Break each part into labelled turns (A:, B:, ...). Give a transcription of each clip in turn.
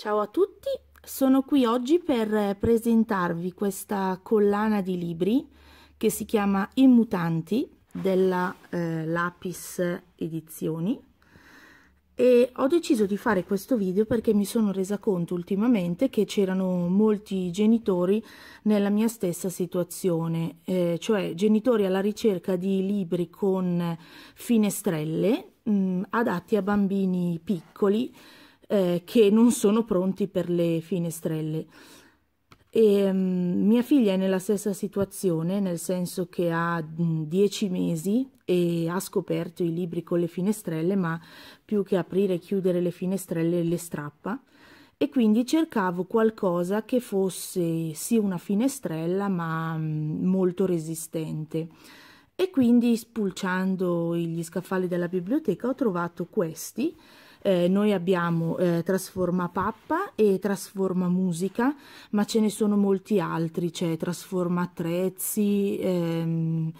A: Ciao a tutti, sono qui oggi per presentarvi questa collana di libri che si chiama I Mutanti della eh, Lapis Edizioni e ho deciso di fare questo video perché mi sono resa conto ultimamente che c'erano molti genitori nella mia stessa situazione, eh, cioè genitori alla ricerca di libri con finestrelle mh, mm, adatti a bambini piccoli eh, che non sono pronti per le finestrelle. E, um, mia figlia è nella stessa situazione, nel senso che ha mm, dieci mesi e ha scoperto i libri con le finestrelle, ma più che aprire e chiudere le finestrelle le strappa. E quindi cercavo qualcosa che fosse sì una finestrella, ma um, molto resistente. E quindi spulciando gli scaffali della biblioteca ho trovato questi eh, noi abbiamo eh, Trasforma Pappa e Trasforma Musica, ma ce ne sono molti altri, c'è cioè Trasforma Attrezzi ehm,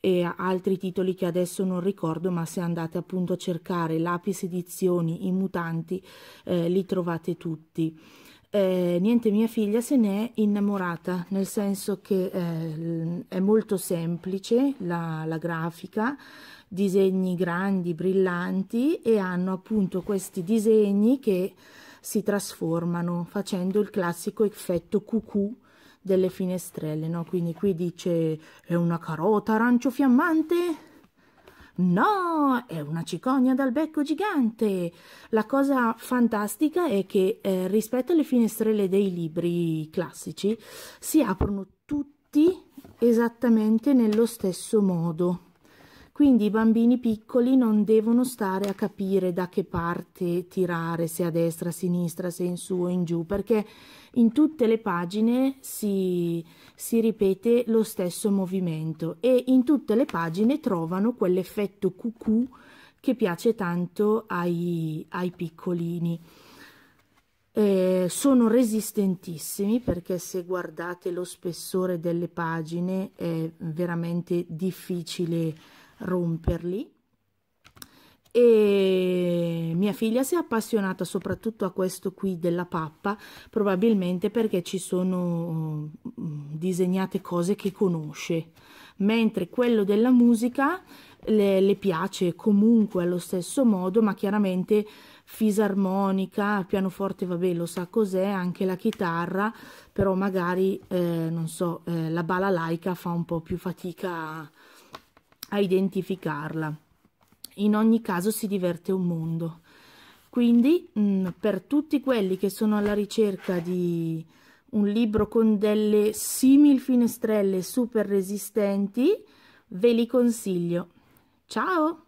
A: e altri titoli che adesso non ricordo, ma se andate appunto a cercare Lapis Edizioni, I Mutanti, eh, li trovate tutti. Eh, niente, mia figlia se n'è innamorata, nel senso che eh, è molto semplice la, la grafica, disegni grandi, brillanti e hanno appunto questi disegni che si trasformano facendo il classico effetto cucù delle finestrelle, no? Quindi qui dice è una carota arancio fiammante, No, è una cicogna dal becco gigante. La cosa fantastica è che eh, rispetto alle finestrelle dei libri classici si aprono tutti esattamente nello stesso modo quindi i bambini piccoli non devono stare a capire da che parte tirare, se a destra, a sinistra, se in su o in giù, perché in tutte le pagine si, si ripete lo stesso movimento e in tutte le pagine trovano quell'effetto cucù che piace tanto ai, ai piccolini. Eh, sono resistentissimi perché se guardate lo spessore delle pagine è veramente difficile romperli. E mia figlia si è appassionata soprattutto a questo qui della pappa, probabilmente perché ci sono mm, disegnate cose che conosce, mentre quello della musica le, le piace comunque allo stesso modo, ma chiaramente fisarmonica, pianoforte, vabbè, lo sa cos'è, anche la chitarra, però magari, eh, non so, eh, la balalaika fa un po' più fatica a a identificarla. In ogni caso si diverte un mondo. Quindi mh, mm, per tutti quelli che sono alla ricerca di un libro con delle simili finestrelle super resistenti, ve li consiglio. Ciao!